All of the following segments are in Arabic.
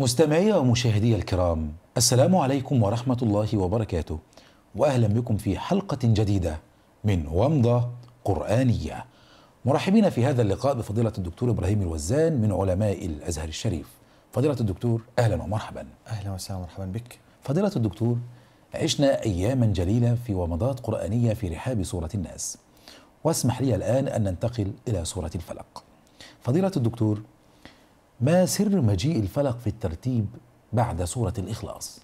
مستمعي ومشاهدي الكرام السلام عليكم ورحمة الله وبركاته وأهلا بكم في حلقة جديدة من ومضة قرآنية مرحبين في هذا اللقاء بفضيلة الدكتور إبراهيم الوزان من علماء الأزهر الشريف فضيلة الدكتور أهلا ومرحبا أهلا وسهلا مرحبا بك فضيلة الدكتور عشنا أياما جليلة في ومضات قرآنية في رحاب سورة الناس واسمح لي الآن أن ننتقل إلى سورة الفلق فضيلة الدكتور ما سر مجيء الفلق في الترتيب بعد سورة الإخلاص؟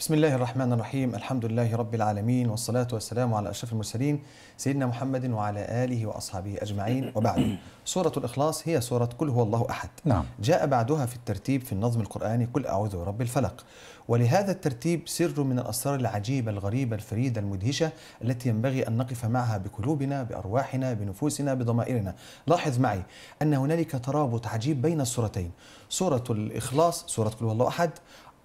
بسم الله الرحمن الرحيم الحمد لله رب العالمين والصلاة والسلام على أشرف المرسلين سيدنا محمد وعلى آله وأصحابه أجمعين وبعد سورة الإخلاص هي سورة كل هو الله أحد نعم. جاء بعدها في الترتيب في النظم القرآني كل أعوذ برب الفلق ولهذا الترتيب سر من الأسرار العجيبة الغريبة الفريدة المدهشة التي ينبغي أن نقف معها بقلوبنا بأرواحنا بنفوسنا بضمائرنا لاحظ معي أن هنالك ترابط عجيب بين السورتين سورة الإخلاص سورة كل هو الله أحد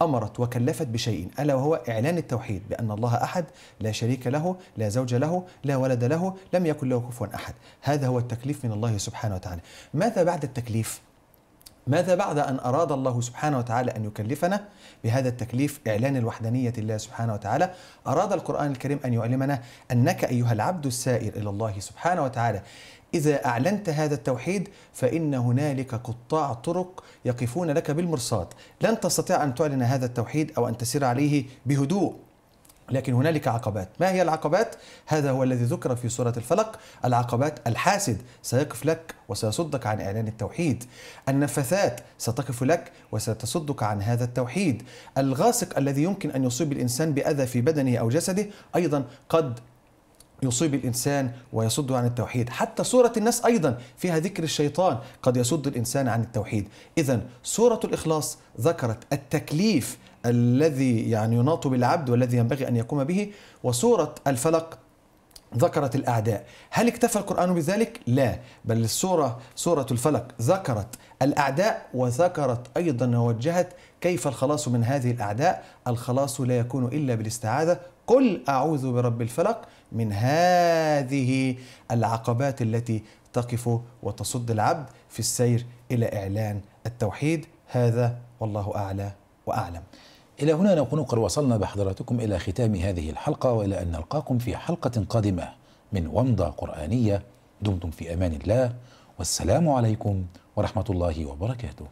أمرت وكلفت بشيء ألا وهو إعلان التوحيد بأن الله أحد لا شريك له لا زوج له لا ولد له لم يكن له كفوا أحد هذا هو التكليف من الله سبحانه وتعالى ماذا بعد التكليف؟ ماذا بعد أن أراد الله سبحانه وتعالى أن يكلفنا بهذا التكليف إعلان الوحدانية لله سبحانه وتعالى أراد القرآن الكريم أن يعلمنا أنك أيها العبد السائر إلى الله سبحانه وتعالى إذا أعلنت هذا التوحيد فإن هنالك قطاع طرق يقفون لك بالمرصاد لن تستطيع أن تعلن هذا التوحيد أو أن تسير عليه بهدوء لكن هنالك عقبات ما هي العقبات هذا هو الذي ذكر في سورة الفلق العقبات الحاسد سيقف لك وسيصدك عن إعلان التوحيد النفثات ستقف لك وستصدك عن هذا التوحيد الغاسق الذي يمكن أن يصيب الإنسان بأذى في بدنه أو جسده أيضا قد يصيب الإنسان ويصد عن التوحيد حتى سورة الناس أيضا فيها ذكر الشيطان قد يصد الإنسان عن التوحيد إذا سورة الإخلاص ذكرت التكليف الذي يعني يناط بالعبد والذي ينبغي أن يقوم به وسورة الفلق ذكرت الأعداء هل اكتفى القرآن بذلك؟ لا بل السورة سورة الفلق ذكرت الأعداء وذكرت أيضا ووجهت كيف الخلاص من هذه الأعداء الخلاص لا يكون إلا بالاستعاذة قل أعوذ برب الفلق من هذه العقبات التي تقف وتصد العبد في السير إلى إعلان التوحيد هذا والله أعلى وأعلم إلى هنا نكون قد وصلنا بحضراتكم إلى ختام هذه الحلقة وإلى أن نلقاكم في حلقة قادمة من ومضة قرآنية دمتم في أمان الله والسلام عليكم ورحمة الله وبركاته